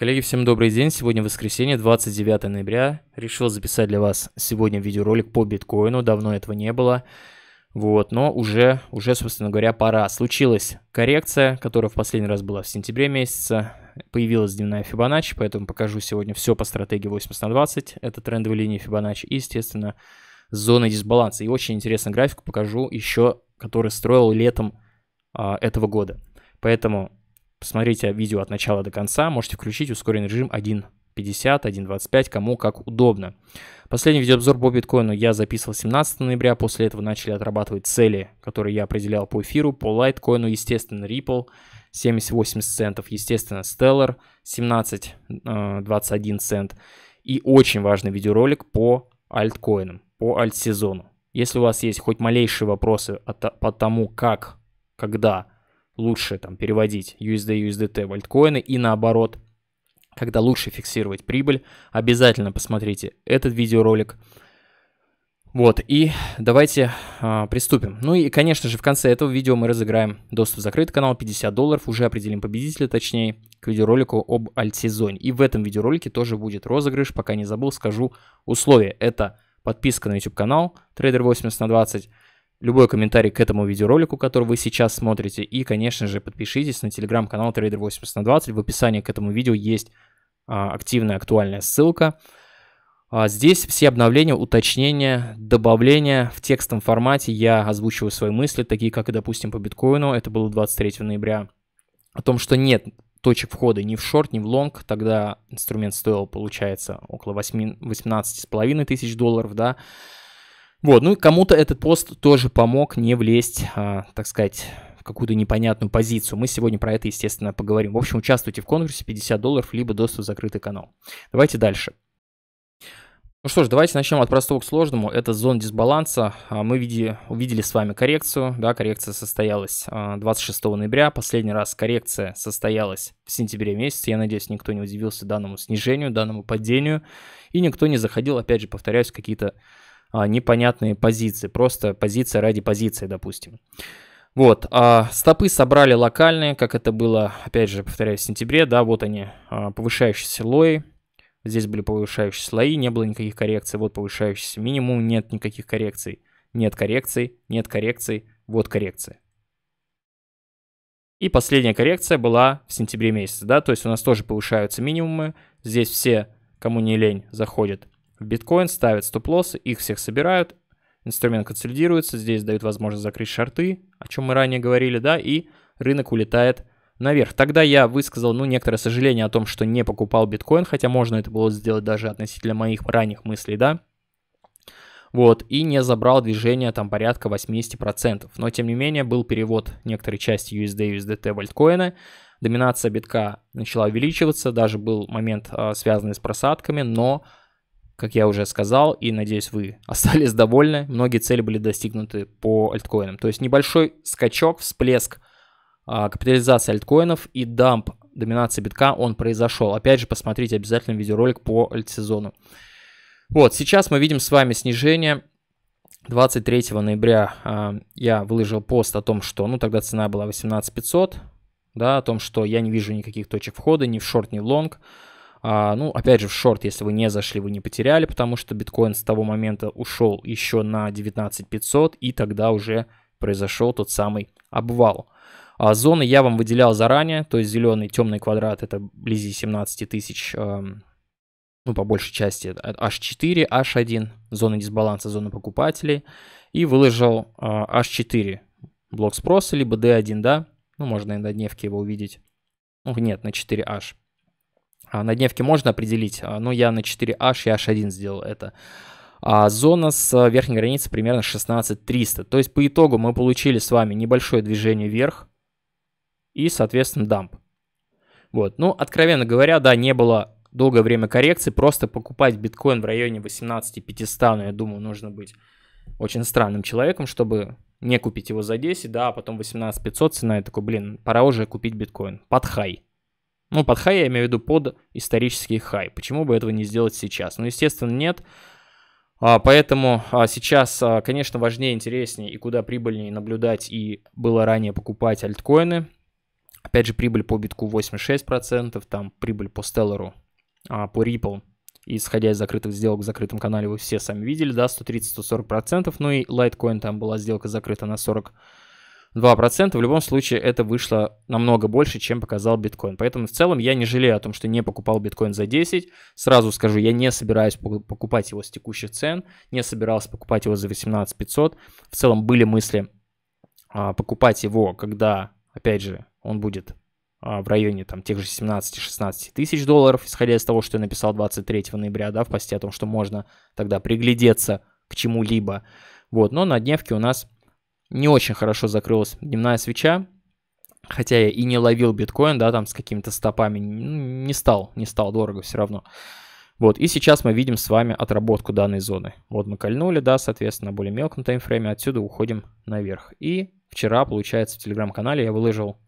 Коллеги, всем добрый день. Сегодня воскресенье, 29 ноября. Решил записать для вас сегодня видеоролик по биткоину. Давно этого не было. Вот, но уже, уже, собственно говоря, пора. Случилась коррекция, которая в последний раз была в сентябре месяце. Появилась дневная Fibonacci, поэтому покажу сегодня все по стратегии 80 на 20. Это трендовая линия Fibonacci и, естественно, зоны дисбаланса. И очень интересный график покажу еще, который строил летом а, этого года. Поэтому Посмотрите видео от начала до конца, можете включить ускоренный режим 150, 1.25, кому как удобно. Последний видеообзор по биткоину я записывал 17 ноября, после этого начали отрабатывать цели, которые я определял по эфиру, по лайткоину, естественно, Ripple, 70-80 центов, естественно, Stellar, 17-21 э, цент и очень важный видеоролик по альткоинам, по альтсезону. Если у вас есть хоть малейшие вопросы по тому, как, когда лучше там переводить USD, USDT в альткоины и наоборот, когда лучше фиксировать прибыль, обязательно посмотрите этот видеоролик. Вот, и давайте э, приступим. Ну и, конечно же, в конце этого видео мы разыграем доступ в закрытый канал, 50 долларов, уже определим победителя, точнее, к видеоролику об альтсезоне. И в этом видеоролике тоже будет розыгрыш, пока не забыл, скажу условия. Это подписка на YouTube канал Trader 80 на 20, любой комментарий к этому видеоролику, который вы сейчас смотрите. И, конечно же, подпишитесь на телеграм-канал Trader 80 на 20. В описании к этому видео есть а, активная актуальная ссылка. А, здесь все обновления, уточнения, добавления в текстовом формате. Я озвучиваю свои мысли, такие как, допустим, по биткоину. Это было 23 ноября. О том, что нет точек входа ни в шорт, ни в лонг, тогда инструмент стоил, получается, около 8, 18,5 тысяч долларов, да, вот, ну и кому-то этот пост тоже помог не влезть, а, так сказать, в какую-то непонятную позицию. Мы сегодня про это, естественно, поговорим. В общем, участвуйте в конкурсе 50 долларов, либо доступ в закрытый канал. Давайте дальше. Ну что ж, давайте начнем от простого к сложному. Это зон дисбаланса. А, мы види, увидели с вами коррекцию. Да, коррекция состоялась 26 а, ноября. Последний раз коррекция состоялась в сентябре месяце. Я надеюсь, никто не удивился данному снижению, данному падению. И никто не заходил, опять же, повторяюсь, какие-то а, непонятные позиции, просто позиция ради позиции, допустим. Вот, а стопы собрали локальные, как это было, опять же, повторяю, в сентябре, да, вот они, а, повышающиеся слои. здесь были повышающие слои, не было никаких коррекций, вот повышающийся минимум, нет никаких коррекций, нет коррекций, нет коррекций, вот коррекция. И последняя коррекция была в сентябре месяце, да, то есть у нас тоже повышаются минимумы, здесь все, кому не лень, заходят в биткоин, ставят стоп-лоссы, их всех собирают, инструмент консолидируется, здесь дают возможность закрыть шорты, о чем мы ранее говорили, да, и рынок улетает наверх. Тогда я высказал, ну, некоторое сожаление о том, что не покупал биткоин, хотя можно это было сделать даже относительно моих ранних мыслей, да, вот, и не забрал движение там порядка 80%. Но, тем не менее, был перевод некоторой части USD, USDT в альткоины. Доминация битка начала увеличиваться, даже был момент, а, связанный с просадками, но как я уже сказал, и надеюсь, вы остались довольны. Многие цели были достигнуты по альткоинам. То есть небольшой скачок, всплеск а, капитализации альткоинов и дамп доминации битка, он произошел. Опять же, посмотрите обязательно видеоролик по альтсезону. Вот, сейчас мы видим с вами снижение. 23 ноября а, я выложил пост о том, что, ну, тогда цена была 18500, да, о том, что я не вижу никаких точек входа ни в шорт, ни в лонг. А, ну, опять же, в шорт, если вы не зашли, вы не потеряли, потому что биткоин с того момента ушел еще на 19 500, и тогда уже произошел тот самый обвал. А, зоны я вам выделял заранее, то есть зеленый темный квадрат это близи 17 тысяч, эм, ну, по большей части H4, H1, зоны дисбаланса, зоны покупателей, и выложил э, H4 блок спроса, либо D1, да, ну, можно и на дневке его увидеть. Ну, нет, на 4H. А, на дневке можно определить, а, но ну, я на 4H и H1 сделал это. А зона с э, верхней границы примерно 16300. То есть по итогу мы получили с вами небольшое движение вверх и, соответственно, дамп. Вот. Ну, откровенно говоря, да, не было долгое время коррекции. Просто покупать биткоин в районе 18 500, ну, я думаю, нужно быть очень странным человеком, чтобы не купить его за 10, да, а потом 18 500 цена, и такой, блин, пора уже купить биткоин под хай. Ну, под хай я имею в виду под исторический хай. Почему бы этого не сделать сейчас? Ну, естественно, нет. А, поэтому а, сейчас, а, конечно, важнее, интереснее и куда прибыльнее наблюдать и было ранее покупать альткоины. Опять же, прибыль по битку 86%, там прибыль по Stellar, по Ripple, исходя из закрытых сделок в закрытом канале, вы все сами видели, да, 130-140%, ну и Litecoin там была сделка закрыта на 40%. 2%, в любом случае это вышло намного больше, чем показал биткоин. Поэтому в целом я не жалею о том, что не покупал биткоин за 10. Сразу скажу, я не собираюсь покупать его с текущих цен, не собирался покупать его за 18 500. В целом были мысли а, покупать его, когда, опять же, он будет а, в районе там тех же 17-16 тысяч долларов, исходя из того, что я написал 23 ноября, да, в посте о том, что можно тогда приглядеться к чему-либо. Вот, но на дневке у нас не очень хорошо закрылась дневная свеча, хотя я и не ловил биткоин, да, там с какими-то стопами, не стал, не стал дорого все равно. Вот, и сейчас мы видим с вами отработку данной зоны. Вот мы кольнули, да, соответственно, на более мелком таймфрейме, отсюда уходим наверх. И вчера, получается, в телеграм-канале я выложил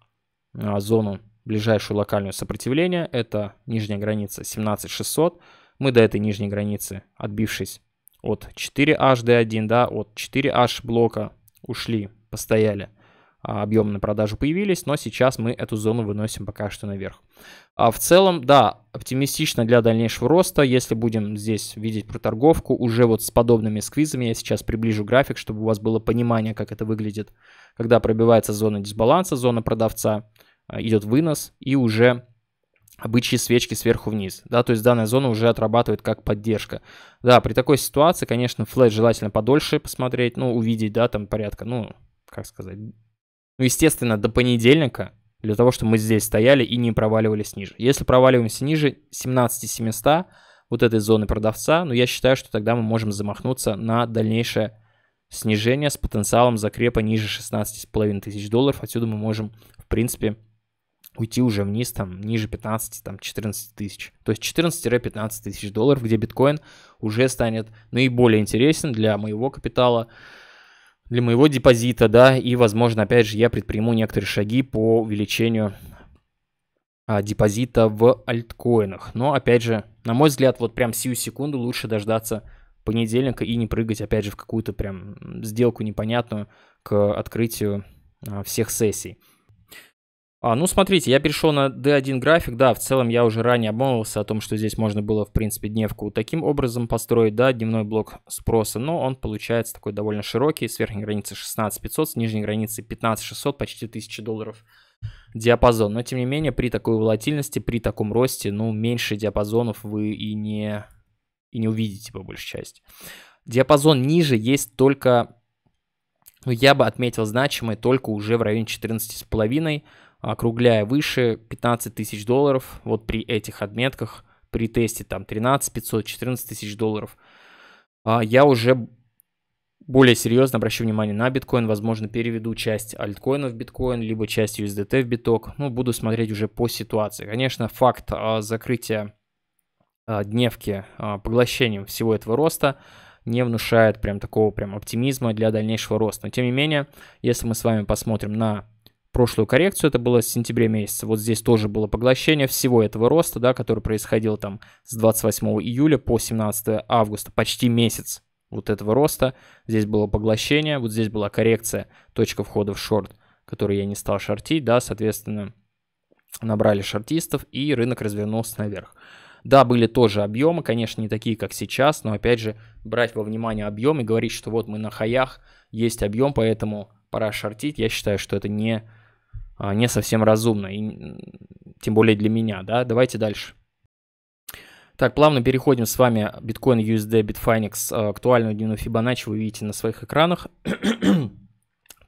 а, зону ближайшую локальную сопротивление, это нижняя граница 17600, мы до этой нижней границы, отбившись от 4H D1, да, от 4H блока, ушли, постояли а, объемы на продажу появились, но сейчас мы эту зону выносим пока что наверх. А в целом, да, оптимистично для дальнейшего роста, если будем здесь видеть проторговку, уже вот с подобными сквизами, я сейчас приближу график, чтобы у вас было понимание, как это выглядит, когда пробивается зона дисбаланса, зона продавца, а, идет вынос и уже бычьи свечки сверху вниз, да, то есть данная зона уже отрабатывает как поддержка. Да, при такой ситуации, конечно, флэш желательно подольше посмотреть, ну, увидеть, да, там порядка, ну, как сказать, ну, естественно, до понедельника, для того, чтобы мы здесь стояли и не проваливались ниже. Если проваливаемся ниже 17700 вот этой зоны продавца, ну, я считаю, что тогда мы можем замахнуться на дальнейшее снижение с потенциалом закрепа ниже 16,5 тысяч долларов. Отсюда мы можем, в принципе, уйти уже вниз, там, ниже 15, там, 14 тысяч. То есть 14-15 тысяч долларов, где биткоин уже станет наиболее интересен для моего капитала, для моего депозита, да, и, возможно, опять же, я предприму некоторые шаги по увеличению а, депозита в альткоинах. Но, опять же, на мой взгляд, вот прям сию секунду лучше дождаться понедельника и не прыгать, опять же, в какую-то прям сделку непонятную к открытию а, всех сессий. А, ну, смотрите, я перешел на D1 график, да, в целом я уже ранее обмолвился о том, что здесь можно было, в принципе, дневку таким образом построить, да, дневной блок спроса, но он получается такой довольно широкий, с верхней границы 16500, с нижней границы 15600, почти 1000 долларов диапазон. Но, тем не менее, при такой волатильности, при таком росте, ну, меньше диапазонов вы и не, и не увидите, по большей части. Диапазон ниже есть только, ну, я бы отметил значимый, только уже в районе 14,5, округляя выше 15 тысяч долларов, вот при этих отметках, при тесте там 13 500, 14 тысяч долларов, а, я уже более серьезно обращу внимание на биткоин, возможно, переведу часть альткоинов в биткоин, либо часть USDT в биток, ну, буду смотреть уже по ситуации. Конечно, факт а, закрытия а, дневки поглощением всего этого роста не внушает прям такого прям оптимизма для дальнейшего роста. Но тем не менее, если мы с вами посмотрим на прошлую коррекцию, это было с сентября месяца. Вот здесь тоже было поглощение всего этого роста, да, который происходил там с 28 июля по 17 августа, почти месяц вот этого роста. Здесь было поглощение, вот здесь была коррекция, точка входа в шорт, который я не стал шортить, да, соответственно, набрали шортистов и рынок развернулся наверх. Да, были тоже объемы, конечно, не такие, как сейчас, но опять же, брать во внимание объем и говорить, что вот мы на хаях, есть объем, поэтому пора шортить, я считаю, что это не а, не совсем разумно, и, тем более для меня, да, давайте дальше. Так, плавно переходим с вами Bitcoin, USD, Bitfinex, а, актуальную дневную Fibonacci вы видите на своих экранах.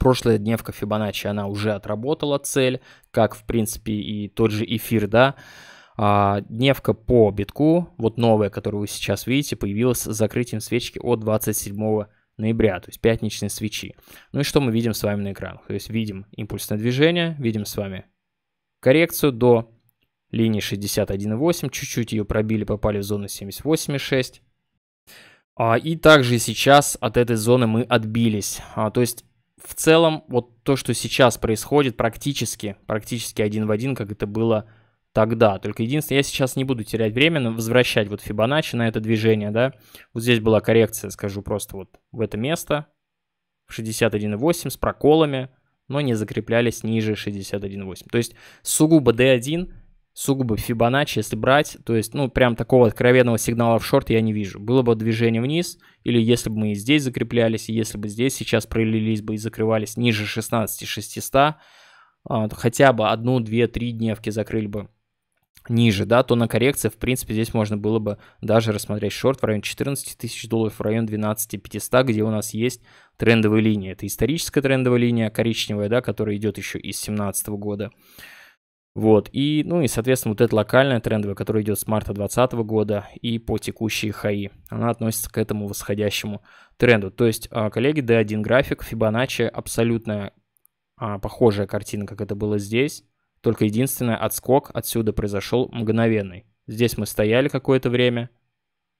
Прошлая дневка Fibonacci, она уже отработала цель, как, в принципе, и тот же эфир, да. А, дневка по битку, вот новая, которую вы сейчас видите, появилась с закрытием свечки от 27 ноября, то есть пятничные свечи. Ну и что мы видим с вами на экранах? То есть видим импульсное движение, видим с вами коррекцию до линии 61.8, чуть-чуть ее пробили, попали в зону 78.6. А, и также сейчас от этой зоны мы отбились. А, то есть в целом вот то, что сейчас происходит, практически, практически один в один, как это было в тогда. Только единственное, я сейчас не буду терять время, но возвращать вот Фибоначчи на это движение, да. Вот здесь была коррекция, скажу просто вот в это место, в 61.8 с проколами, но не закреплялись ниже 61.8. То есть сугубо D1, сугубо Fibonacci, если брать, то есть, ну, прям такого откровенного сигнала в шорт я не вижу. Было бы движение вниз, или если бы мы и здесь закреплялись, и если бы здесь сейчас пролились бы и закрывались ниже 16,600, а, хотя бы одну, две, три дневки закрыли бы ниже, да, то на коррекции, в принципе, здесь можно было бы даже рассмотреть шорт в районе 14 тысяч долларов, в район 12 500, где у нас есть трендовая линия. Это историческая трендовая линия, коричневая, да, которая идет еще из 2017 года. Вот, и, ну и, соответственно, вот эта локальная трендовая, которая идет с марта 2020 года и по текущей хаи, она относится к этому восходящему тренду. То есть, а, коллеги, D1 график, Fibonacci абсолютно а, похожая картина, как это было здесь. Только единственное, отскок отсюда произошел мгновенный. Здесь мы стояли какое-то время,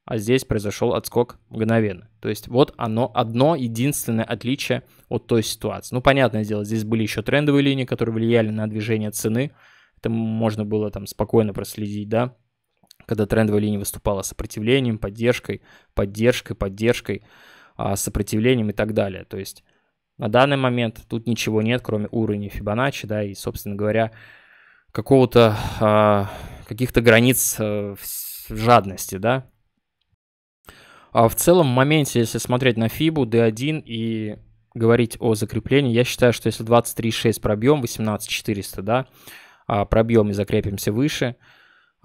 а здесь произошел отскок мгновенно. То есть вот оно одно единственное отличие от той ситуации. Ну, понятное дело, здесь были еще трендовые линии, которые влияли на движение цены. Это можно было там спокойно проследить, да, когда трендовая линия выступала сопротивлением, поддержкой, поддержкой, поддержкой, а, сопротивлением и так далее. То есть на данный момент тут ничего нет, кроме уровня Фибоначчи, да, и, собственно говоря, какого-то, э, каких-то границ э, жадности, да. А в целом в моменте, если смотреть на Фибу, D1 и говорить о закреплении, я считаю, что если 23.6 пробьем, 18.400, да, а, пробьем и закрепимся выше –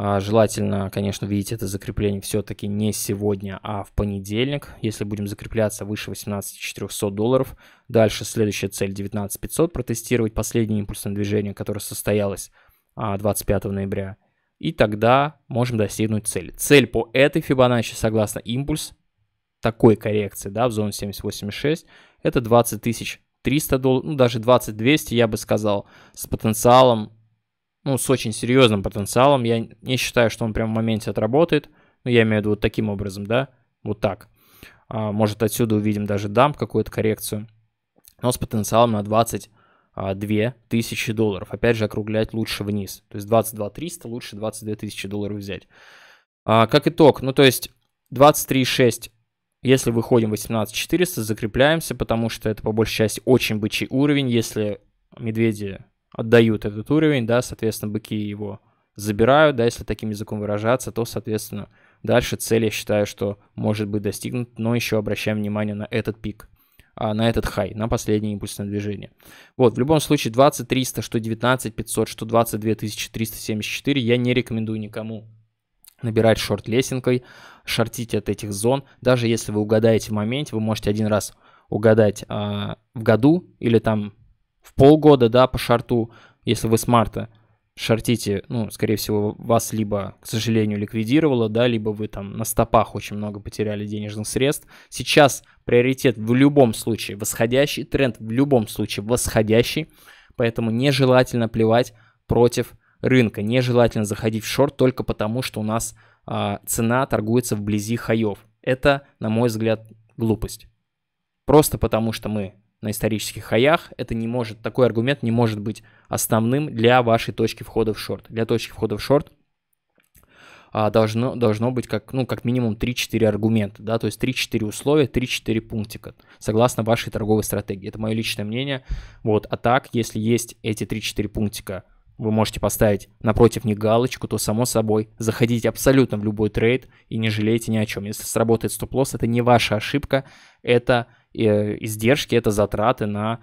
а, желательно, конечно, видеть это закрепление все-таки не сегодня, а в понедельник. Если будем закрепляться выше 18 400 долларов. Дальше следующая цель 19 500, протестировать последнее импульсное движение, которое состоялось 25 а, ноября. И тогда можем достигнуть цели. Цель по этой Fibonacci, согласно импульс такой коррекции, да, в зону 78,6, это 20 300 долларов, ну даже 20 200, я бы сказал, с потенциалом ну, с очень серьезным потенциалом. Я не считаю, что он прям в моменте отработает. Но ну, я имею в виду вот таким образом, да, вот так. А, может, отсюда увидим даже дамп, какую-то коррекцию. Но с потенциалом на 22 тысячи долларов. Опять же, округлять лучше вниз. То есть 22 300 лучше 22 тысячи долларов взять. А, как итог, ну, то есть 23 6. если выходим 18400, закрепляемся, потому что это по большей части очень бычий уровень. Если медведи отдают этот уровень, да, соответственно, быки его забирают, да, если таким языком выражаться, то, соответственно, дальше цель, я считаю, что может быть достигнут, но еще обращаем внимание на этот пик, а, на этот хай, на последнее импульсное движение. Вот, в любом случае, 20 300, что 19 500, что 22 374 я не рекомендую никому набирать шорт лесенкой, шортить от этих зон. Даже если вы угадаете в моменте, вы можете один раз угадать а, в году или там в полгода, да, по шарту, если вы с марта шортите, ну, скорее всего, вас либо, к сожалению, ликвидировало, да, либо вы там на стопах очень много потеряли денежных средств. Сейчас приоритет в любом случае восходящий, тренд в любом случае восходящий, поэтому нежелательно плевать против рынка, нежелательно заходить в шорт только потому, что у нас а, цена торгуется вблизи хаев. Это, на мой взгляд, глупость. Просто потому, что мы на исторических хаях, это не может, такой аргумент не может быть основным для вашей точки входа в шорт. Для точки входа в шорт а, должно, должно быть как, ну, как минимум 3-4 аргумента, да, то есть 3-4 условия, 3-4 пунктика, согласно вашей торговой стратегии. Это мое личное мнение. Вот, а так, если есть эти 3-4 пунктика, вы можете поставить напротив них галочку, то, само собой, заходите абсолютно в любой трейд и не жалейте ни о чем. Если сработает стоп-лосс, это не ваша ошибка, это Э, издержки, это затраты на,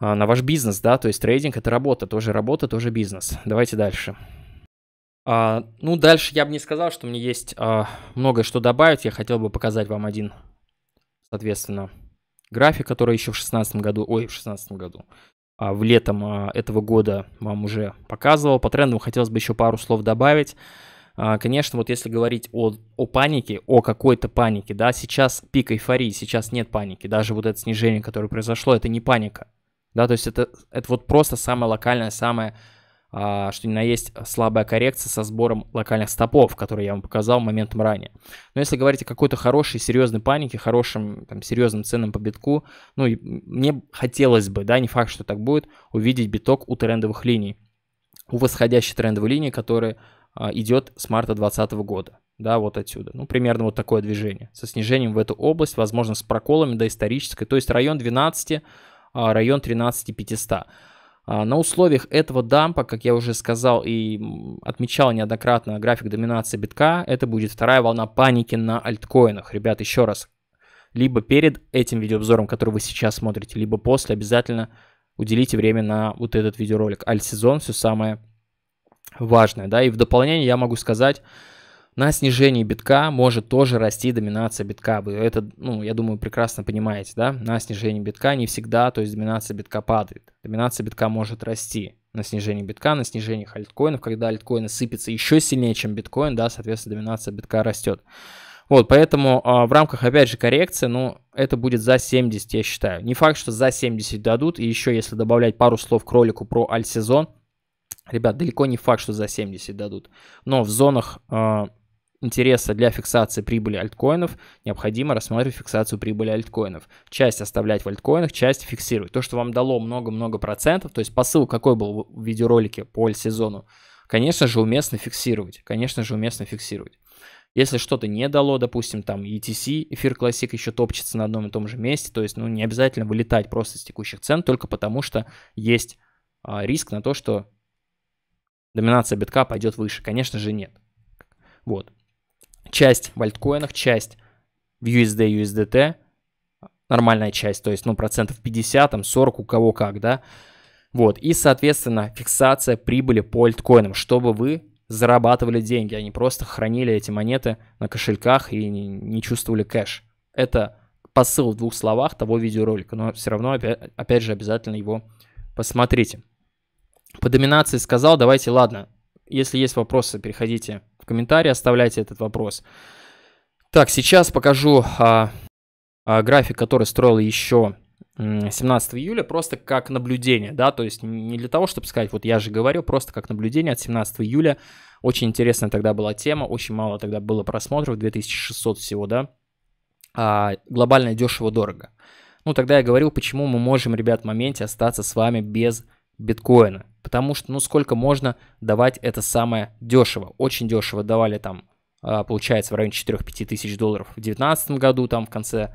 а, на ваш бизнес, да, то есть трейдинг это работа, тоже работа, тоже бизнес. Давайте дальше. А, ну, дальше я бы не сказал, что мне есть а, многое что добавить, я хотел бы показать вам один, соответственно, график, который еще в 16 году, ой, в 16 году, а, в летом а, этого года вам уже показывал. По трендам хотелось бы еще пару слов добавить. А, конечно, вот если говорить о, о панике, о какой-то панике, да, сейчас пик эйфории, сейчас нет паники. Даже вот это снижение, которое произошло, это не паника. Да, то есть это, это вот просто самая локальная, самая, а, что ни на есть, слабая коррекция со сбором локальных стопов, которые я вам показал моментом ранее. Но если говорить о какой-то хорошей, серьезной панике, хорошим, там, серьезным ценам по битку, ну, и мне хотелось бы, да, не факт, что так будет, увидеть биток у трендовых линий у восходящей трендовой линии, которая а, идет с марта 2020 года. Да, вот отсюда. Ну, примерно вот такое движение. Со снижением в эту область, возможно, с проколами до исторической. То есть район 12, а, район 13 500. А, на условиях этого дампа, как я уже сказал и отмечал неоднократно график доминации битка, это будет вторая волна паники на альткоинах. Ребят, еще раз, либо перед этим видеообзором, который вы сейчас смотрите, либо после, обязательно уделите время на вот этот видеоролик. Альт-сезон, все самое важное, да, и в дополнение я могу сказать, на снижении битка может тоже расти доминация битка. Вы это, ну, я думаю, прекрасно понимаете, да? На снижении битка не всегда, то есть доминация битка падает. Доминация битка может расти на снижении битка, на снижении альткоинов, когда альткоины сыпятся еще сильнее, чем биткоин, да, соответственно, доминация битка растет. Вот, поэтому а, в рамках, опять же, коррекции, ну, это будет за 70, я считаю. Не факт, что за 70 дадут, и еще если добавлять пару слов к ролику про альт-сезон, Ребят, далеко не факт, что за 70 дадут. Но в зонах э, интереса для фиксации прибыли альткоинов необходимо рассматривать фиксацию прибыли альткоинов. Часть оставлять в альткоинах, часть фиксировать. То, что вам дало много-много процентов, то есть посыл какой был в видеоролике по сезону, конечно же уместно фиксировать. Конечно же уместно фиксировать. Если что-то не дало, допустим, там ETC, эфир Классик еще топчется на одном и том же месте, то есть ну, не обязательно вылетать просто с текущих цен, только потому что есть а, риск на то, что доминация битка пойдет выше? Конечно же нет. Вот. Часть в альткоинах, часть в USD, USDT, нормальная часть, то есть, ну, процентов 50, там, 40, у кого как, да. Вот, и, соответственно, фиксация прибыли по альткоинам, чтобы вы зарабатывали деньги, а не просто хранили эти монеты на кошельках и не, чувствовали кэш. Это посыл в двух словах того видеоролика, но все равно, опять же, обязательно его посмотрите по доминации сказал, давайте, ладно, если есть вопросы, переходите в комментарии, оставляйте этот вопрос. Так, сейчас покажу а, а, график, который строил еще 17 июля, просто как наблюдение, да, то есть не для того, чтобы сказать, вот я же говорю, просто как наблюдение от 17 июля. Очень интересная тогда была тема, очень мало тогда было просмотров, 2600 всего, да. А, глобально дешево-дорого. Ну, тогда я говорил, почему мы можем, ребят, в моменте остаться с вами без биткоина. Потому что, ну, сколько можно давать это самое дешево. Очень дешево давали там, а, получается, в районе 4-5 тысяч долларов в 2019 году, там в конце,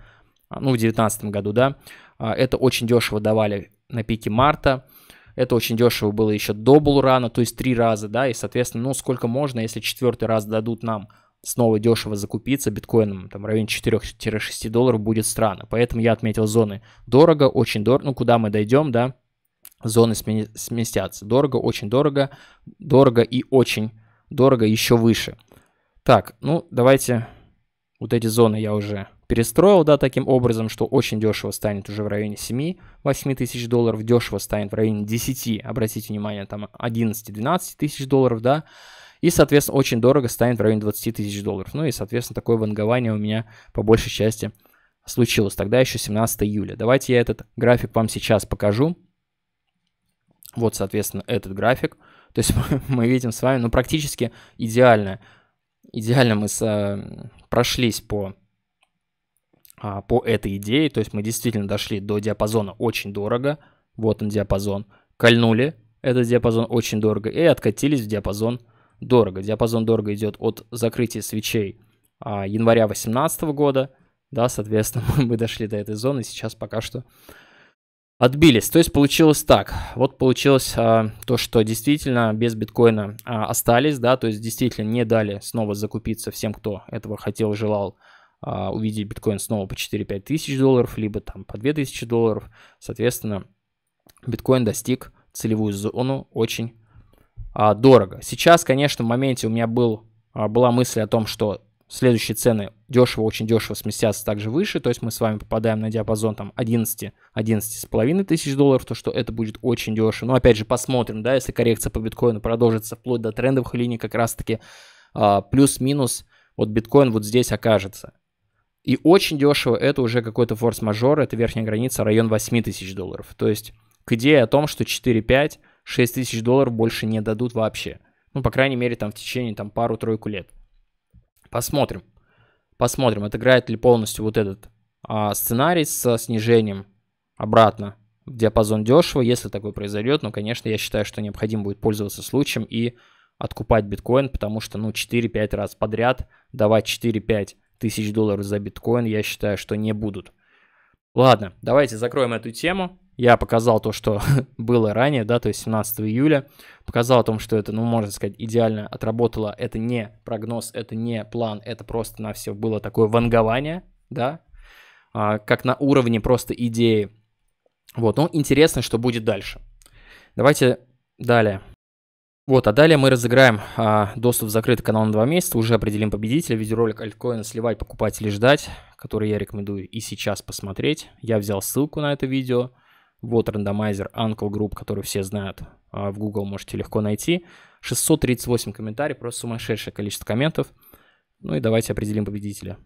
а, ну, в 2019 году, да. А, это очень дешево давали на пике марта. Это очень дешево было еще до Булурана, то есть три раза, да, и, соответственно, ну, сколько можно, если четвертый раз дадут нам снова дешево закупиться биткоином, там, в районе 4-6 долларов будет странно. Поэтому я отметил зоны дорого, очень дорого, ну, куда мы дойдем, да, зоны сместятся. Дорого, очень дорого, дорого и очень дорого еще выше. Так, ну давайте вот эти зоны я уже перестроил, да, таким образом, что очень дешево станет уже в районе 7-8 тысяч долларов, дешево станет в районе 10, обратите внимание, там 11-12 тысяч долларов, да, и, соответственно, очень дорого станет в районе 20 тысяч долларов. Ну и, соответственно, такое вангование у меня по большей части случилось. Тогда еще 17 июля. Давайте я этот график вам сейчас покажу. Вот, соответственно, этот график. То есть мы видим с вами, ну, практически идеально. Идеально мы с, эм, прошлись по, а, по этой идее. То есть мы действительно дошли до диапазона очень дорого. Вот он диапазон. Кольнули этот диапазон очень дорого и откатились в диапазон дорого. Диапазон дорого идет от закрытия свечей а, января 2018 года. Да, соответственно, мы дошли до этой зоны. Сейчас пока что отбились. То есть получилось так. Вот получилось а, то, что действительно без биткоина а, остались, да, то есть действительно не дали снова закупиться всем, кто этого хотел, желал а, увидеть биткоин снова по 4-5 тысяч долларов, либо там по 2 тысячи долларов. Соответственно, биткоин достиг целевую зону очень а, дорого. Сейчас, конечно, в моменте у меня был, а, была мысль о том, что следующие цены дешево, очень дешево сместятся также выше, то есть мы с вами попадаем на диапазон там 11, 11 с половиной тысяч долларов, то что это будет очень дешево. Но ну, опять же посмотрим, да, если коррекция по биткоину продолжится вплоть до трендовых линий, как раз таки а, плюс-минус вот биткоин вот здесь окажется. И очень дешево это уже какой-то форс-мажор, это верхняя граница, район 8 тысяч долларов. То есть к идее о том, что 4-5, 6 тысяч долларов больше не дадут вообще. Ну, по крайней мере, там в течение там пару-тройку лет. Посмотрим. Посмотрим, отыграет ли полностью вот этот а, сценарий со снижением обратно в диапазон дешево. Если такое произойдет, но, конечно, я считаю, что необходимо будет пользоваться случаем и откупать биткоин, потому что, ну, 4-5 раз подряд давать 4-5 тысяч долларов за биткоин, я считаю, что не будут. Ладно, давайте закроем эту тему. Я показал то, что было ранее, да, то есть 17 июля. Показал о том, что это, ну, можно сказать, идеально отработало. Это не прогноз, это не план, это просто на все было такое вангование, да, а, как на уровне просто идеи. Вот, ну, интересно, что будет дальше. Давайте далее. Вот, а далее мы разыграем а, доступ в закрытый канал на 2 месяца, уже определим победителя, видеоролик альткоина «Сливать, покупать или ждать», который я рекомендую и сейчас посмотреть. Я взял ссылку на это видео. Вот рандомайзер Uncle Group, который все знают. А, в Google можете легко найти. 638 комментариев, просто сумасшедшее количество комментов. Ну и давайте определим победителя.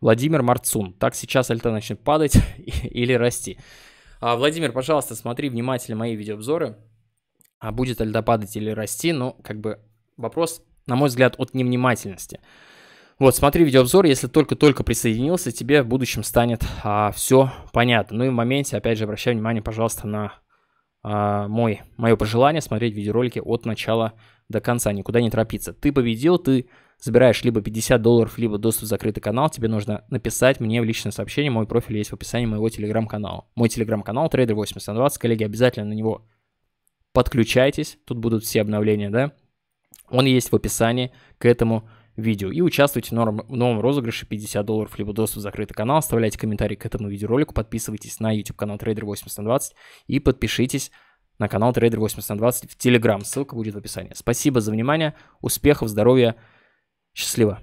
Владимир Марцун. Так сейчас альта начнет падать или расти. А, Владимир, пожалуйста, смотри внимательно мои видеообзоры. А будет альта падать или расти, но ну, как бы вопрос, на мой взгляд, от невнимательности. Вот, смотри видеообзор, если только-только присоединился, тебе в будущем станет а, все понятно. Ну и в моменте, опять же, обращай внимание, пожалуйста, на а, мой, мое пожелание смотреть видеоролики от начала до конца, никуда не торопиться. Ты победил, ты забираешь либо 50 долларов, либо доступ в закрытый канал, тебе нужно написать мне в личное сообщение, мой профиль есть в описании моего телеграм-канала. Мой телеграм-канал Trader820, коллеги, обязательно на него подключайтесь, тут будут все обновления, да? Он есть в описании к этому видео видео и участвуйте в новом, в новом розыгрыше 50 долларов либо доступ в закрытый канал, оставляйте комментарий к этому видеоролику, подписывайтесь на YouTube канал Trader 820 и подпишитесь на канал Trader 820 в Telegram, ссылка будет в описании. Спасибо за внимание, успехов, здоровья, счастливо!